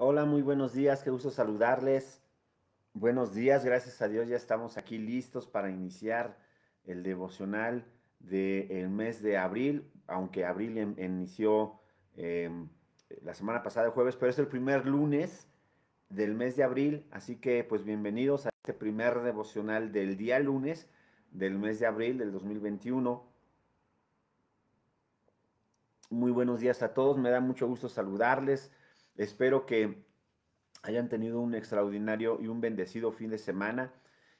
Hola, muy buenos días, qué gusto saludarles. Buenos días, gracias a Dios ya estamos aquí listos para iniciar el devocional del el mes de abril, aunque abril inició em, la semana pasada, jueves, pero es el primer lunes del mes de abril, así que pues bienvenidos a este primer devocional del día lunes del mes de abril del 2021. Muy buenos días a todos, me da mucho gusto saludarles. Espero que hayan tenido un extraordinario y un bendecido fin de semana.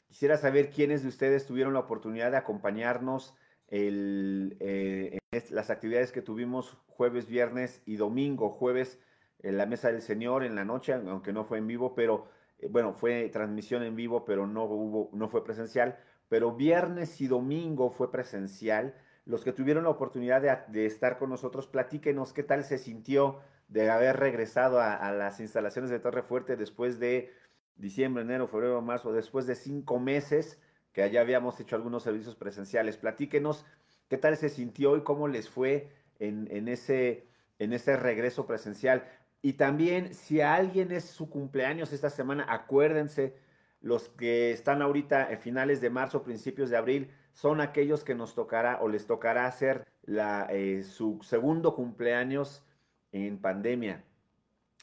Quisiera saber quiénes de ustedes tuvieron la oportunidad de acompañarnos eh, en las actividades que tuvimos jueves, viernes y domingo. Jueves en la Mesa del Señor en la noche, aunque no fue en vivo, pero eh, bueno, fue transmisión en vivo, pero no, hubo, no fue presencial. Pero viernes y domingo fue presencial. Los que tuvieron la oportunidad de, de estar con nosotros, platíquenos qué tal se sintió de haber regresado a, las instalaciones de Torre Fuerte después de diciembre, enero, febrero, marzo, después de cinco meses que allá habíamos hecho algunos servicios presenciales. Platíquenos qué tal se sintió y cómo les fue en, ese, en ese regreso presencial. Y también, si a alguien es su cumpleaños esta semana, acuérdense, los que están ahorita en finales de marzo, principios de abril, son aquellos que nos tocará o les tocará hacer la, eh, su segundo cumpleaños en pandemia,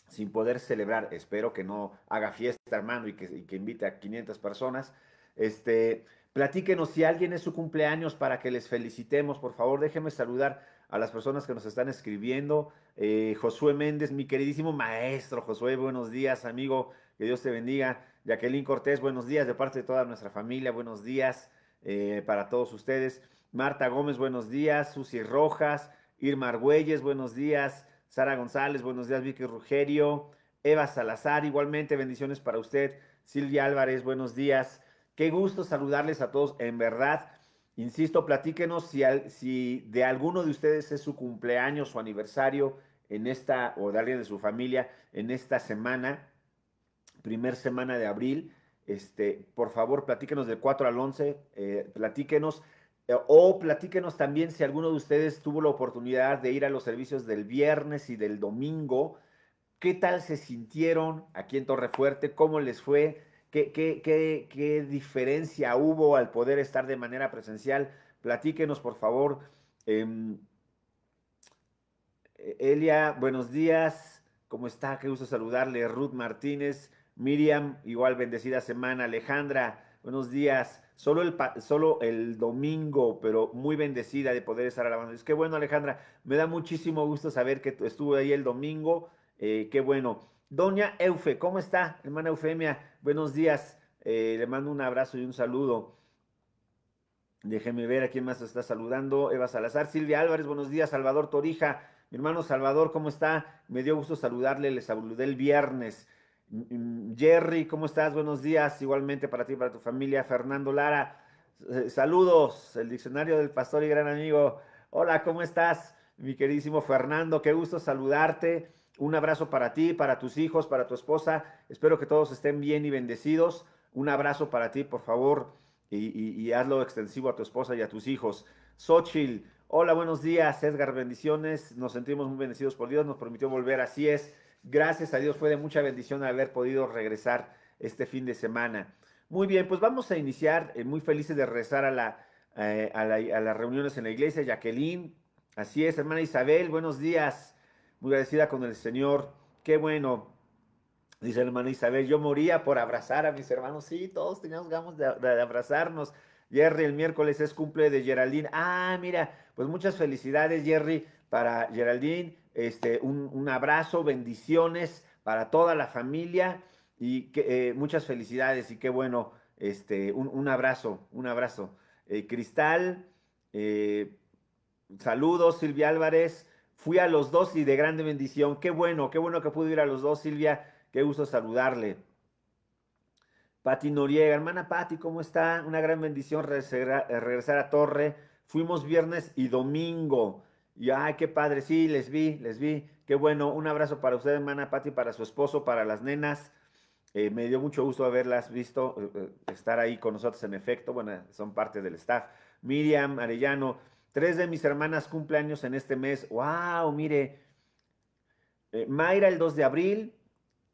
sin poder celebrar, espero que no haga fiesta, hermano, y que, invite a 500 personas, este, platíquenos si alguien es su cumpleaños para que les felicitemos, por favor, déjenme saludar a las personas que nos están escribiendo. Eh, Josué Méndez, mi queridísimo maestro Josué, buenos días, amigo, que Dios te bendiga. Jacqueline Cortés, buenos días, de parte de toda nuestra familia, buenos días eh, para todos ustedes. Marta Gómez, buenos días. Susi Rojas, Irma Argüelles, buenos días. Sara González, buenos días, Vicky Rugerio, Eva Salazar, igualmente bendiciones para usted, Silvia Álvarez, buenos días. Qué gusto saludarles a todos, en verdad. Insisto, platíquenos si, si de alguno de ustedes es su cumpleaños o aniversario en esta, o de alguien de su familia en esta semana, primer semana de abril. Este, por favor, platíquenos del 4 al 11, eh, platíquenos o platíquenos también si alguno de ustedes tuvo la oportunidad de ir a los servicios del viernes y del domingo. ¿Qué tal se sintieron aquí en Torrefuerte? ¿Cómo les fue? ¿Qué, qué, qué, qué diferencia hubo al poder estar de manera presencial? Platíquenos, por favor. Em, Elia, buenos días. ¿Cómo está? Qué gusto saludarle. Ruth Martínez, Miriam, igual bendecida semana. Alejandra, buenos días solo el, solo el domingo, pero muy bendecida de poder estar alabando. Es que bueno, Alejandra, me da muchísimo gusto saber que estuvo ahí el domingo. Eh, qué bueno. Doña Eufe, ¿cómo está? Hermana Eufemia, buenos días. Eh, le mando un abrazo y un saludo. Déjeme ver a quién más está saludando. Eva Salazar, Silvia Álvarez, buenos días. Salvador Torija, mi hermano Salvador, ¿cómo está? Me dio gusto saludarle, le saludé el viernes. Mm, mm, Jerry, ¿cómo estás? Buenos días, igualmente para ti y para tu familia. Fernando Lara, eh, saludos, el diccionario del pastor y gran amigo. Hola, ¿cómo estás, mi queridísimo Fernando? Qué gusto saludarte. Un abrazo para ti, para tus hijos, para tu esposa. Espero que todos estén bien y bendecidos. Un abrazo para ti, por favor, y, hazlo extensivo a tu esposa y a tus hijos. Xochil, hola, buenos días, Edgar, bendiciones. Nos sentimos muy bendecidos por Dios, nos permitió volver, así es. Gracias a Dios fue de mucha bendición haber podido regresar este fin de semana. Muy bien, pues vamos a iniciar, eh, muy felices de regresar eh, a, la, a, las reuniones en la iglesia. Jacqueline, así es, hermana Isabel, buenos días. Muy agradecida con el Señor. Qué bueno, Dice la hermana Isabel, yo moría por abrazar a mis hermanos. Sí, todos teníamos ganas de, de, abrazarnos. Jerry, el miércoles es cumple de Geraldine. Ah, mira, pues muchas felicidades, Jerry, para Geraldine. Este, un, abrazo, bendiciones para toda la familia y que, eh, muchas felicidades y qué bueno. Este, un, abrazo, un abrazo. Eh, Cristal, eh, saludos, Silvia Álvarez. Fui a los dos y de grande bendición. Qué bueno, qué bueno que pude ir a los dos, Silvia. Qué gusto saludarle. Pati Noriega, hermana Pati, ¿cómo está? Una gran bendición regresar a, Torre. Fuimos viernes y domingo. Y ay, qué padre, sí, les vi, les vi. Qué bueno, un abrazo para usted, hermana Patti, para su esposo, para las nenas. Eh, me dio mucho gusto haberlas visto, eh, eh, estar ahí con nosotros en efecto. Bueno, son parte del staff. Miriam Arellano, tres de mis hermanas cumpleaños en este mes. ¡Wow! Mire, Mayra el 2 de abril,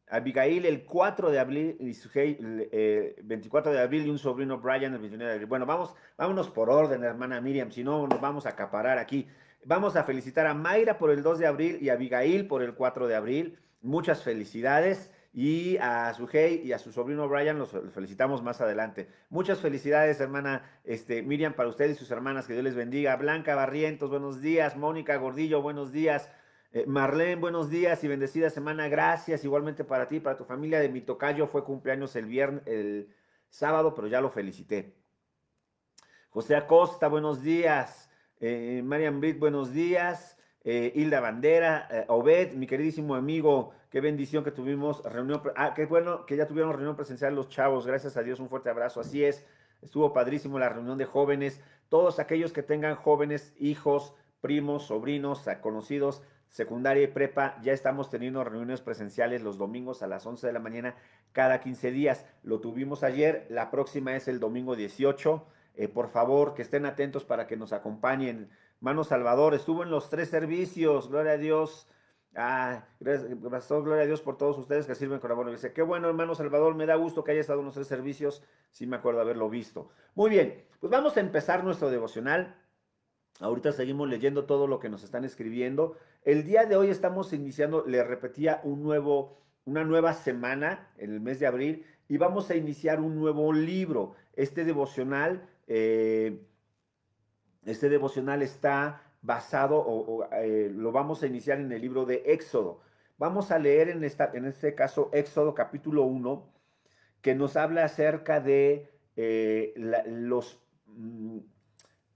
Abigail el 4 de abril, y el 24 de abril y un sobrino Brian el 29 de abril. Bueno, vamos, vámonos por orden, hermana Miriam, si no nos vamos a acaparar aquí. Vamos a felicitar a Mayra por el 2 de abril y a Abigail por el 4 de abril. Muchas felicidades. Y a su hey y a su sobrino Brian los felicitamos más adelante. Muchas felicidades, hermana este, Miriam, para usted y sus hermanas. Que Dios les bendiga. Blanca Barrientos, buenos días. Mónica Gordillo, buenos días. Eh, Marlene, buenos días y bendecida semana. Gracias igualmente para ti, para tu familia. De mi tocayo fue cumpleaños el viernes, el sábado, pero ya lo felicité. José Acosta, buenos días. Eh, Marian buenos días. Eh, Hilda Bandera, eh, Obed, mi queridísimo amigo, qué bendición que tuvimos reunión. Ah, qué bueno que ya tuvieron reunión presencial los chavos, gracias a Dios, un fuerte abrazo. Así es, estuvo padrísimo la reunión de jóvenes. Todos aquellos que tengan jóvenes, hijos, primos, sobrinos, conocidos, secundaria y prepa, ya estamos teniendo reuniones presenciales los domingos a las 11 de la mañana cada 15 días. Lo tuvimos ayer, la próxima es el domingo 18 eh, por favor, que estén atentos para que nos acompañen. Mano Salvador, estuvo en los tres servicios, gloria a Dios. Ah, gracias, gloria a Dios por todos ustedes que sirven con buena Dice, qué bueno, hermano Salvador, me da gusto que haya estado en los tres servicios, sí me acuerdo haberlo visto. Muy bien, pues vamos a empezar nuestro devocional. Ahorita seguimos leyendo todo lo que nos están escribiendo. El día de hoy estamos iniciando, le repetía, un nuevo, una nueva semana en el mes de abril y vamos a iniciar un nuevo libro. Este devocional eh, este devocional está basado, o, eh, lo vamos a iniciar en el libro de Éxodo. Vamos a leer en, esta, en este caso Éxodo capítulo 1, que nos habla acerca de eh, los, mm,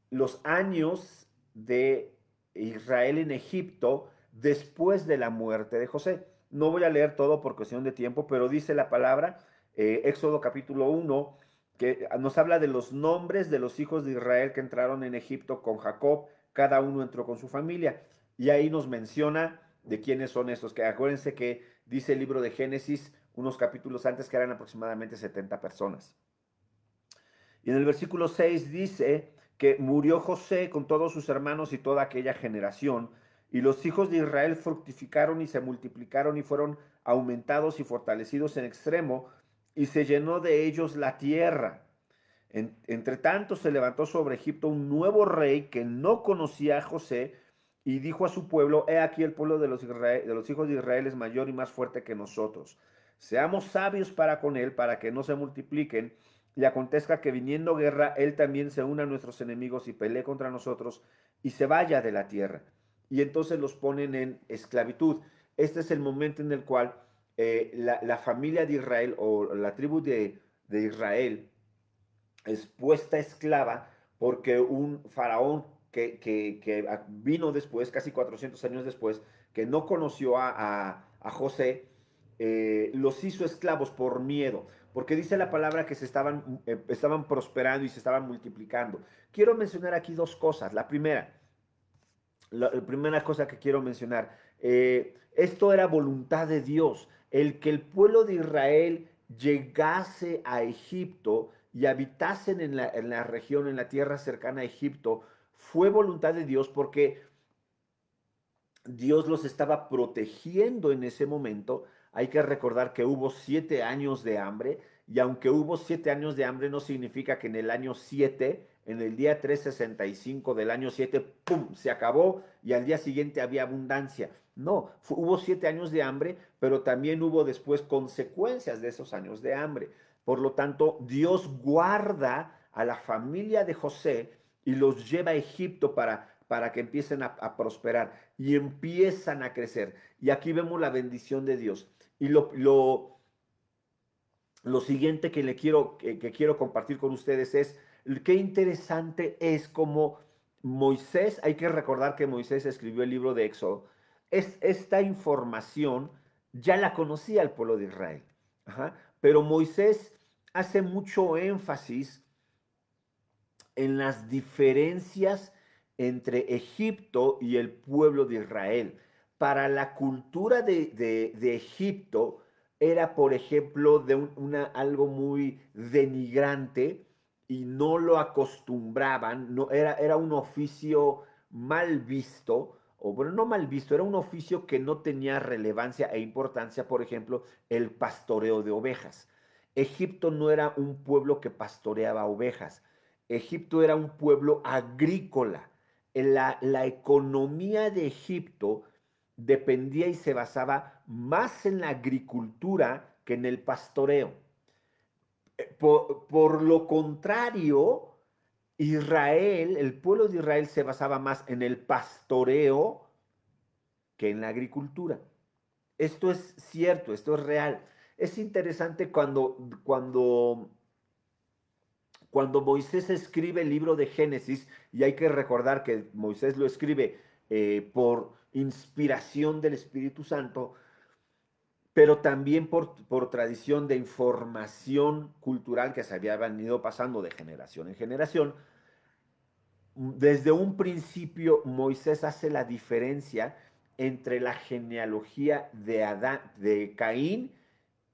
los años de Israel en Egipto después de la muerte de José. No voy a leer todo por cuestión de tiempo, pero dice la palabra, Éxodo capítulo 1, que ah, nos habla de los nombres de los hijos de Israel que entraron en Egipto con Jacob, cada uno entró con su familia. Y ahí nos menciona de quiénes son estos, que acuérdense que dice el libro de Génesis unos capítulos antes que eran aproximadamente 70 personas. Y en el versículo 6 dice que murió José con todos sus hermanos y toda aquella generación, y los hijos de Israel fructificaron y se multiplicaron y fueron aumentados y fortalecidos en extremo, y se llenó de ellos la tierra. entre tanto se levantó sobre Egipto un nuevo rey que no conocía a José y dijo a su pueblo, he aquí el pueblo de los, de los hijos de Israel es mayor y más fuerte que nosotros. Seamos sabios para con él, para que no se multipliquen, y acontezca que viniendo guerra, él también se una a nuestros enemigos y pelee contra nosotros y se vaya de la tierra. Y entonces los ponen en esclavitud. Este es el momento en el cual eh, la, familia de Israel o la tribu de, Israel es puesta esclava porque un faraón que, vino después, casi 400 años después, que no conoció a, José, eh, los hizo esclavos por miedo, porque dice la palabra que se estaban, eh, estaban prosperando y se estaban multiplicando. Quiero mencionar aquí dos cosas. La primera, la, primera cosa que quiero mencionar, esto era voluntad de Dios el que el pueblo de Israel llegase a Egipto y habitasen en la, región, en la tierra cercana a Egipto, fue voluntad de Dios porque Dios los estaba protegiendo en ese momento. Hay que recordar que hubo siete años de hambre y aunque hubo siete años de hambre no significa que en el año siete en el día 365 del año 7, ¡pum!, se acabó y al día siguiente había abundancia. No, hubo siete años de hambre, pero también hubo después consecuencias de esos años de hambre. Por lo tanto, Dios guarda a la familia de José y los lleva a Egipto para, para que empiecen a, prosperar y empiezan a crecer. Y aquí vemos la bendición de Dios. Y lo, lo, lo siguiente que, le quiero, que quiero compartir con ustedes es qué interesante es como Moisés, hay que recordar que Moisés escribió el libro de Éxodo, es, esta información ya la conocía el pueblo de Israel, pero Moisés hace mucho énfasis en las diferencias entre Egipto y el pueblo de Israel. Para la cultura de, Egipto era, por ejemplo, de una, algo muy denigrante y no lo acostumbraban, no, era, era un oficio mal visto, o bueno, no mal visto, era un oficio que no tenía relevancia e importancia, por ejemplo, el pastoreo de ovejas. Egipto no era un pueblo que pastoreaba ovejas, Egipto era un pueblo agrícola. La, la economía de Egipto dependía y se basaba más en la agricultura que en el pastoreo. Por, lo contrario, Israel, el pueblo de Israel se basaba más en el pastoreo que en la agricultura. Esto es cierto, esto es real. Es interesante cuando, cuando, cuando Moisés escribe el libro de Génesis, y hay que recordar que Moisés lo escribe eh, por inspiración del Espíritu Santo, pero también por, tradición de información cultural que se había venido pasando de generación en generación. Desde un principio, Moisés hace la diferencia entre la genealogía de, Adán, de Caín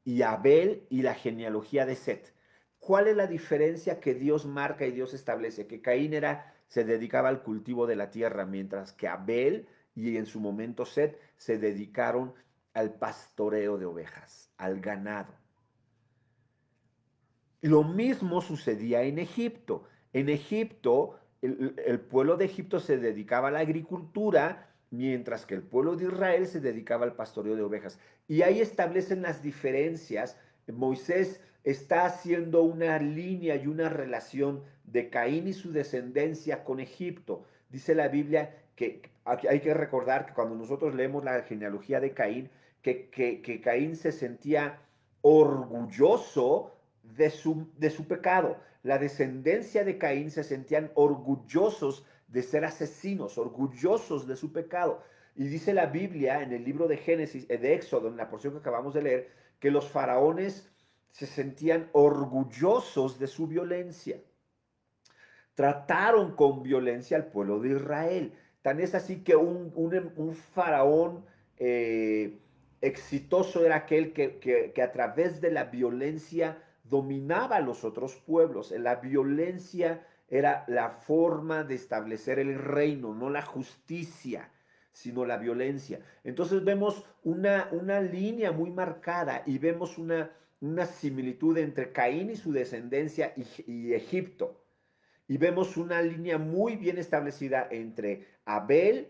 y Abel y la genealogía de Set. ¿Cuál es la diferencia que Dios marca y Dios establece? Que Caín era, se dedicaba al cultivo de la tierra, mientras que Abel y en su momento Set se dedicaron al pastoreo de ovejas, al ganado. Lo mismo sucedía en Egipto. En Egipto, el, pueblo de Egipto se dedicaba a la agricultura, mientras que el pueblo de Israel se dedicaba al pastoreo de ovejas. Y ahí establecen las diferencias. Moisés está haciendo una línea y una relación de Caín y su descendencia con Egipto. Dice la Biblia que hay que recordar que cuando nosotros leemos la genealogía de Caín, que, Caín se sentía orgulloso de su, de su pecado. La descendencia de Caín se sentían orgullosos de ser asesinos, orgullosos de su pecado. Y dice la Biblia en el libro de Génesis, eh, de Éxodo, en la porción que acabamos de leer, que los faraones se sentían orgullosos de su violencia. Trataron con violencia al pueblo de Israel. Tan es así que un, faraón eh, exitoso era aquel que, a través de la violencia dominaba a los otros pueblos. La violencia era la forma de establecer el reino, no la justicia, sino la violencia. Entonces vemos una, línea muy marcada y vemos una, similitud entre Caín y su descendencia y Egipto y vemos una línea muy bien establecida entre Abel,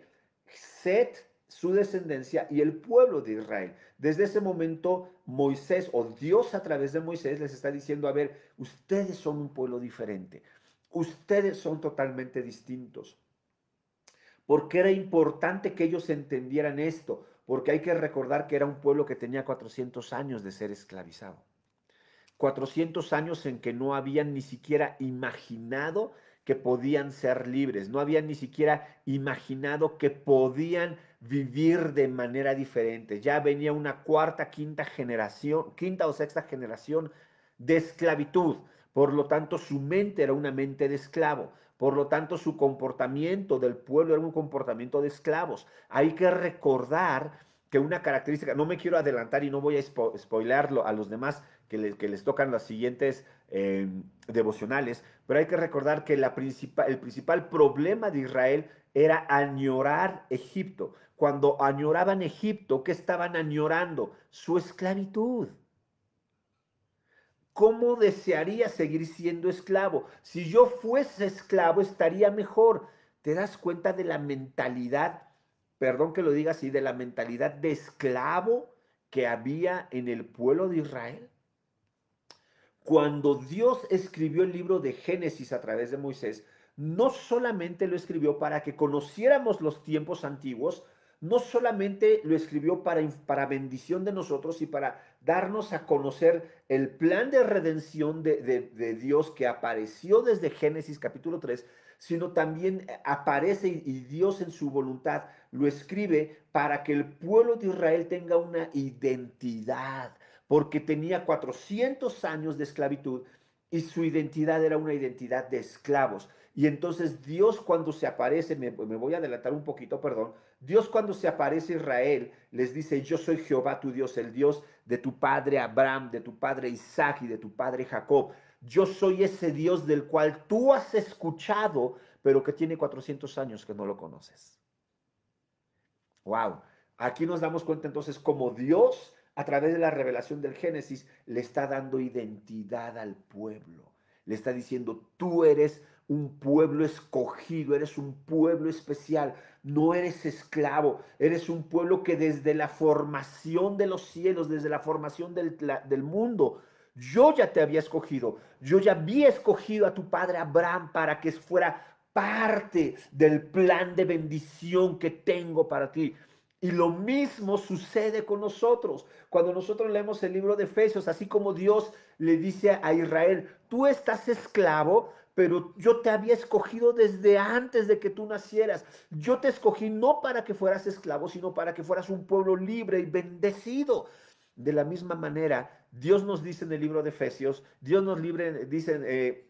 Set, su descendencia y el pueblo de Israel. Desde ese momento Moisés o Dios a través de Moisés les está diciendo, a ver, ustedes son un pueblo diferente, ustedes son totalmente distintos. Porque era importante que ellos entendieran esto, porque hay que recordar que era un pueblo que tenía 400 años de ser esclavizado. 400 años en que no habían ni siquiera imaginado que podían ser libres, no habían ni siquiera imaginado que podían vivir de manera diferente. Ya venía una cuarta, quinta generación, quinta o sexta generación de esclavitud. Por lo tanto, su mente era una mente de esclavo. Por lo tanto, su comportamiento del pueblo era un comportamiento de esclavos. Hay que recordar que una característica, no me quiero adelantar y no voy a a los demás, que les, tocan las siguientes eh, devocionales, pero hay que recordar que principal, el principal problema de Israel era añorar Egipto. Cuando añoraban Egipto, ¿qué estaban añorando? Su esclavitud. ¿Cómo desearía seguir siendo esclavo? Si yo fuese esclavo, estaría mejor. ¿Te das cuenta de la mentalidad, perdón que lo diga así, de la mentalidad de esclavo que había en el pueblo de Israel? cuando Dios escribió el libro de Génesis a través de Moisés, no solamente lo escribió para que conociéramos los tiempos antiguos, no solamente lo escribió para, para bendición de nosotros y para darnos a conocer el plan de redención de, Dios que apareció desde Génesis capítulo 3, sino también eh, aparece y Dios en su voluntad lo escribe para que el pueblo de Israel tenga una identidad, porque tenía 400 años de esclavitud y su identidad era una identidad de esclavos. Y entonces Dios cuando se aparece, me, voy a adelantar un poquito, perdón, Dios cuando se aparece Israel les dice, yo soy Jehová tu Dios, el Dios de tu padre Abraham, de tu padre Isaac y de tu padre Jacob. Yo soy ese Dios del cual tú has escuchado, pero que tiene 400 años que no lo conoces. Wow. Aquí nos damos cuenta entonces como Dios a través de la revelación del Génesis, le está dando identidad al pueblo. Le está diciendo, tú eres un pueblo escogido, eres un pueblo especial, no eres esclavo, eres un pueblo que desde la formación de los cielos, desde la formación del, mundo, yo ya te había escogido, yo ya había escogido a tu padre Abraham para que fuera parte del plan de bendición que tengo para ti. Y lo mismo sucede con nosotros. Cuando nosotros leemos el libro de Efesios, así como Dios le dice a Israel, tú estás esclavo, pero yo te había escogido desde antes de que tú nacieras. Yo te escogí no para que fueras esclavo, sino para que fueras un pueblo libre y bendecido. De la misma manera, Dios nos dice en el libro de Efesios, Dios nos libre, dice... Eh,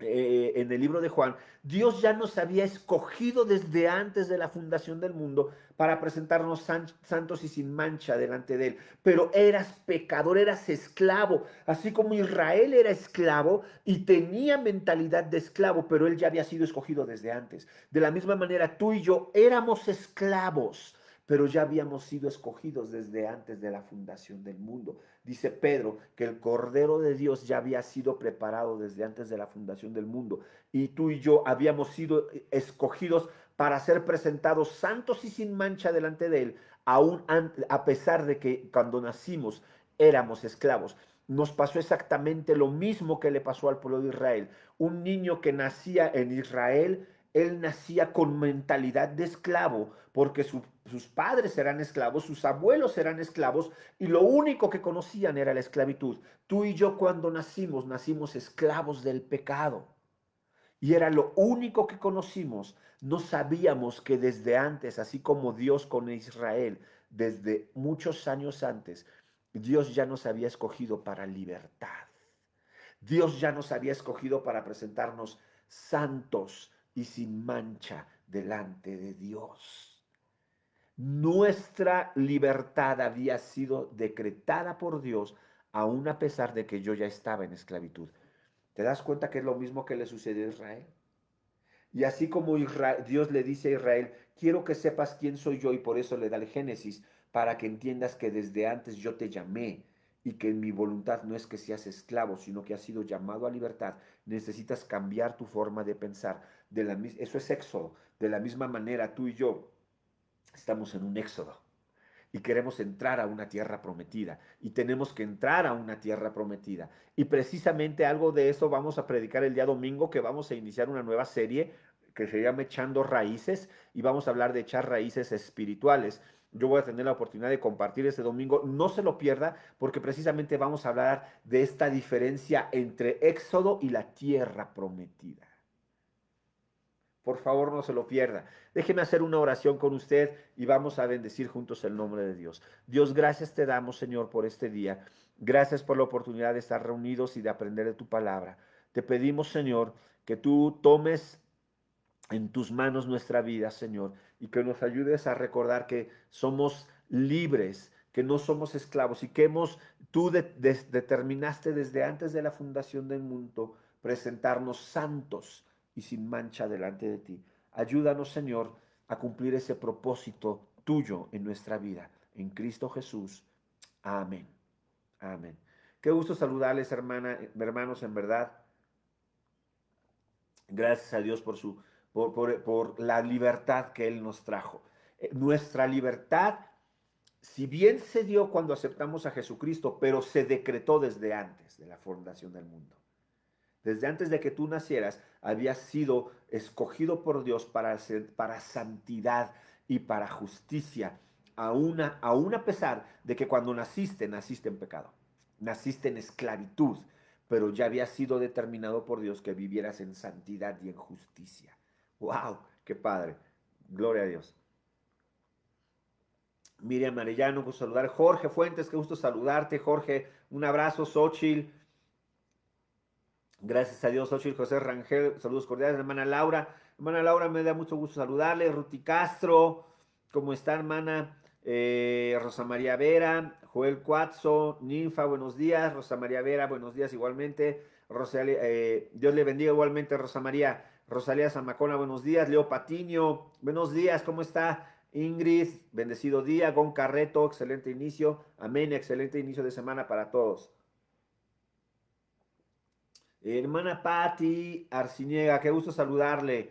eh, en el libro de Juan, Dios ya nos había escogido desde antes de la fundación del mundo para presentarnos santos y sin mancha delante de Él. Pero eras pecador, eras esclavo, así como Israel era esclavo y tenía mentalidad de esclavo, pero Él ya había sido escogido desde antes. De la misma manera, tú y yo éramos esclavos pero ya habíamos sido escogidos desde antes de la fundación del mundo. Dice Pedro que el Cordero de Dios ya había sido preparado desde antes de la fundación del mundo y tú y yo habíamos sido eh, escogidos para ser presentados santos y sin mancha delante de Él, a pesar de que cuando nacimos éramos esclavos. Nos pasó exactamente lo mismo que le pasó al pueblo de Israel. Un niño que nacía en Israel él nacía con mentalidad de esclavo, porque sus padres eran esclavos, sus abuelos eran esclavos, y lo único que conocían era la esclavitud. Tú y yo cuando nacimos, nacimos esclavos del pecado. Y era lo único que conocimos. No sabíamos que desde antes, así como Dios con Israel, desde muchos años antes, Dios ya nos había escogido para libertad. Dios ya nos había escogido para presentarnos santos, y sin mancha delante de Dios. Nuestra libertad había sido decretada por Dios, aun a pesar de que yo ya estaba en esclavitud. ¿Te das cuenta que es lo mismo que le sucedió a Israel? Y así como Dios le dice a Israel, quiero que sepas quién soy yo y por eso le da el Génesis, para que entiendas que desde antes yo te llamé y que mi voluntad no es que seas esclavo, sino que has sido llamado a libertad. Necesitas cambiar tu forma de pensar eso es éxodo. De la misma manera, tú y yo estamos en un éxodo y queremos entrar a una tierra prometida y tenemos que entrar a una tierra prometida. Y precisamente algo de eso vamos a predicar el día domingo que vamos a iniciar una nueva serie que se llama Echando Raíces y vamos a hablar de echar raíces espirituales. Yo voy a tener la oportunidad de compartir ese domingo. No se lo pierda porque precisamente vamos a hablar de esta diferencia entre Éxodo y la tierra prometida. Por favor, no se lo pierda. Déjeme hacer una oración con usted y vamos a bendecir juntos el nombre de Dios. Dios, gracias te damos, Señor, por este día. Gracias por la oportunidad de estar reunidos y de aprender de tu palabra. Te pedimos, Señor, que tú tomes en tus manos nuestra vida, Señor, y que nos ayudes a recordar que somos libres, que no somos esclavos y que hemos, tú determinaste desde antes de la fundación del mundo presentarnos santos y sin mancha delante de ti. Ayúdanos, Señor, a cumplir ese propósito tuyo en nuestra vida. En Cristo Jesús. Amén. Amén. Qué gusto saludarles, hermana, hermanos, en verdad. Gracias a Dios por, su, por, por, por la libertad que Él nos trajo. Eh, nuestra libertad, si bien se dio cuando aceptamos a Jesucristo, pero se decretó desde antes de la fundación del mundo desde antes de que tú nacieras, habías sido escogido por Dios para, para santidad y para justicia, aún a, a pesar de que cuando naciste, naciste en pecado, naciste en esclavitud, pero ya había sido determinado por Dios que vivieras en santidad y en justicia. ¡Wow! ¡Qué padre! Gloria a Dios. Miriam Arellano, gusto saludar. Jorge Fuentes, qué gusto saludarte. Jorge, un abrazo. Xochil, Gracias a Dios, y José Rangel, saludos cordiales, hermana Laura. Hermana Laura, me da mucho gusto saludarle. Ruti Castro, ¿cómo está, hermana? Eh, Rosa María Vera, Joel Cuatzo, Ninfa, buenos días. Rosa María Vera, buenos días igualmente. Eh, Dios le bendiga igualmente, Rosa María. Rosalía Zamacona, buenos días. Leo Patiño, buenos días, ¿cómo está? Ingrid, bendecido día. Gon Carreto, excelente inicio. Amén, excelente inicio de semana para todos. Hermana Patti Arciniega, qué gusto saludarle.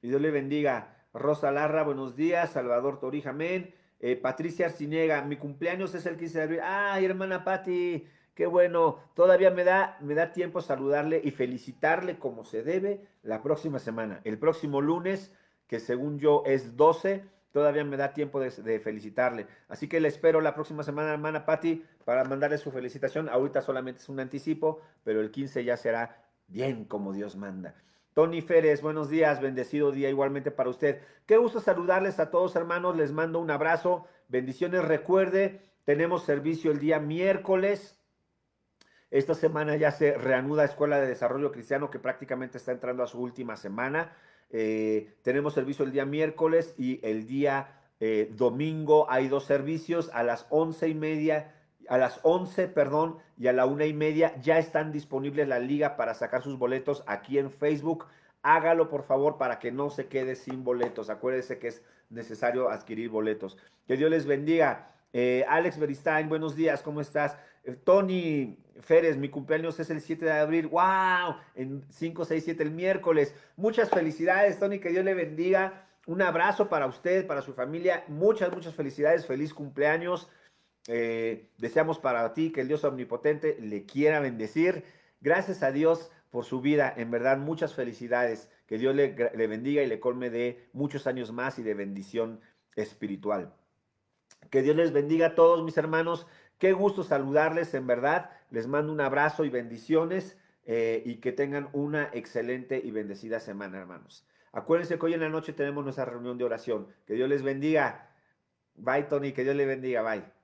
Y Dios le bendiga. Rosa Larra, buenos días. Salvador Torija, amén. Eh, Patricia Arciniega, mi cumpleaños es el 15 de abril. ¡Ay, hermana Patti! Qué bueno, todavía me da, me da tiempo saludarle y felicitarle como se debe la próxima semana, el próximo lunes, que según yo es 12, todavía me da tiempo de, felicitarle. Así que le espero la próxima semana, hermana Patti, para mandarle su felicitación. Ahorita solamente es un anticipo, pero el 15 ya será bien como Dios manda. Tony Férez, buenos días, bendecido día igualmente para usted. Qué gusto saludarles a todos hermanos, les mando un abrazo, bendiciones, recuerde, tenemos servicio el día miércoles. Esta semana ya se reanuda Escuela de Desarrollo Cristiano que prácticamente está entrando a su última semana. Eh, tenemos servicio el día miércoles y el día eh, domingo hay dos servicios a las once y media, a las once, perdón, y a la una y media ya están disponibles la liga para sacar sus boletos aquí en Facebook. Hágalo por favor para que no se quede sin boletos. Acuérdese que es necesario adquirir boletos. Que Dios les bendiga. Eh, Alex Beristain, buenos días, ¿cómo estás? Tony Férez, mi cumpleaños es el 7 de abril. ¡Wow! En 5, 6, 7 el miércoles. Muchas felicidades, Tony. Que Dios le bendiga. Un abrazo para usted, para su familia. Muchas, muchas felicidades. Feliz cumpleaños. Eh, deseamos para ti que el Dios omnipotente le quiera bendecir. Gracias a Dios por su vida. En verdad, muchas felicidades. Que Dios le, le bendiga y le colme de muchos años más y de bendición espiritual. Que Dios les bendiga a todos mis hermanos. Qué gusto saludarles, en verdad. Les mando un abrazo y bendiciones eh, y que tengan una excelente y bendecida semana, hermanos. Acuérdense que hoy en la noche tenemos nuestra reunión de oración. Que Dios les bendiga. Bye, Tony. Que Dios les bendiga. Bye.